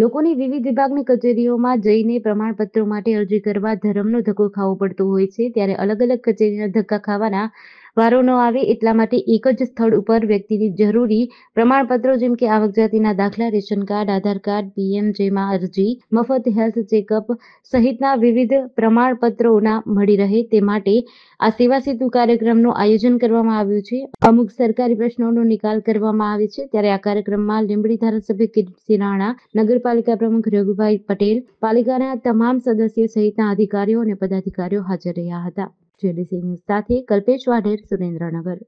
લોકોની વિવિધ વિભાગની કચેરીઓમાં જઈને પ્રમાણપત્રો માટે અરજી કરવા ધરમનો ધક્કો ખાવો પડતો હોય છે ત્યારે અલગ અલગ કચેરીના ધક્કા ખાવાના વારો ન આવે એટલા માટે એક જ સ્થળ ઉપર વ્યક્તિની જરૂરી પ્રમાણપત્રો જેમ કે આવક જાતિના દાખલા ration card Aadhaar card PM જેમાં અરજી મફત હેલ્થ ચેકઅપ સહિતના વિવિધ પ્રમાણપત્રોના મળી રહે તે માટે આ સેવા સેતુ કાર્યક્રમનું આયોજન કરવામાં આવ્યું છે અમુક સરકારી પ્રશ્નોનો નિકાલ કરવામાં આવે છે ત્યારે આ કાર્યક્રમમાં લીંબડી ધારાસભ્ય કિરીટસિંહ રાણા નગરપાલિકા પ્રમુખ રઘુભાઈ પટેલ પાલિકાના તમામ સદસ્યો સહિતના અધિકારીઓ અને પદાધિકારીઓ હાજર રહ્યા હતા જેડી સાથે કલ્પેશ વાઢેર સુરેન્દ્રનગર